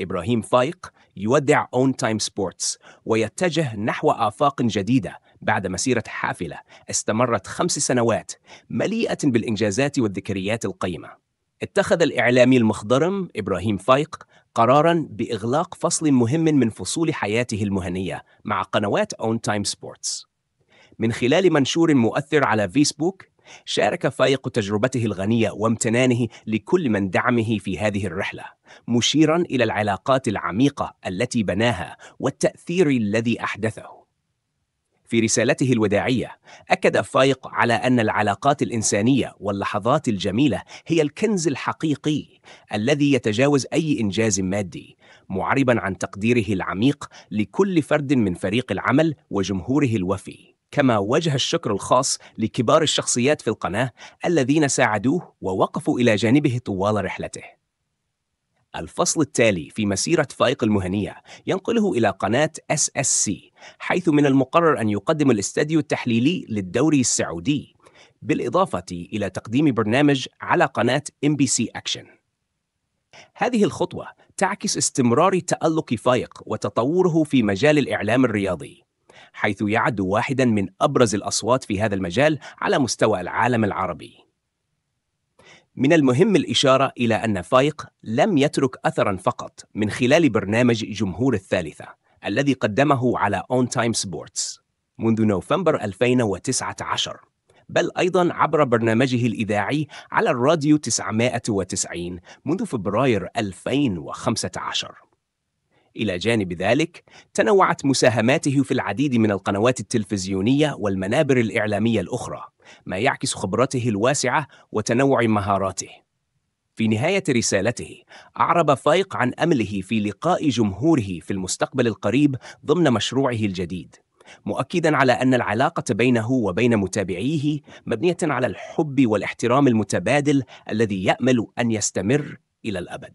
إبراهيم فايق يودع أون تايم سبورتس ويتجه نحو آفاق جديدة بعد مسيرة حافلة استمرت خمس سنوات مليئة بالإنجازات والذكريات القيمة اتخذ الإعلامي المخضرم إبراهيم فايق قرارا بإغلاق فصل مهم من فصول حياته المهنية مع قنوات أون تايم سبورتس من خلال منشور مؤثر على فيسبوك شارك فايق تجربته الغنية وامتنانه لكل من دعمه في هذه الرحلة، مشيرا إلى العلاقات العميقة التي بناها والتأثير الذي أحدثه. في رسالته الوداعية أكد فايق على أن العلاقات الإنسانية واللحظات الجميلة هي الكنز الحقيقي الذي يتجاوز أي إنجاز مادي معربا عن تقديره العميق لكل فرد من فريق العمل وجمهوره الوفي كما وجه الشكر الخاص لكبار الشخصيات في القناة الذين ساعدوه ووقفوا إلى جانبه طوال رحلته الفصل التالي في مسيرة فائق المهنية ينقله إلى قناة SSC حيث من المقرر أن يقدم الاستديو التحليلي للدوري السعودي بالإضافة إلى تقديم برنامج على قناة MBC Action هذه الخطوة تعكس استمرار تألق فايق وتطوره في مجال الإعلام الرياضي حيث يعد واحدا من أبرز الأصوات في هذا المجال على مستوى العالم العربي من المهم الإشارة إلى أن فايق لم يترك أثرا فقط من خلال برنامج جمهور الثالثة الذي قدمه على أون تايم سبورتس منذ نوفمبر 2019 بل أيضا عبر برنامجه الإذاعي على الراديو 990 منذ فبراير 2015 إلى جانب ذلك، تنوعت مساهماته في العديد من القنوات التلفزيونية والمنابر الإعلامية الأخرى، ما يعكس خبرته الواسعة وتنوع مهاراته. في نهاية رسالته، أعرب فايق عن أمله في لقاء جمهوره في المستقبل القريب ضمن مشروعه الجديد، مؤكدا على أن العلاقة بينه وبين متابعيه مبنية على الحب والاحترام المتبادل الذي يأمل أن يستمر إلى الأبد.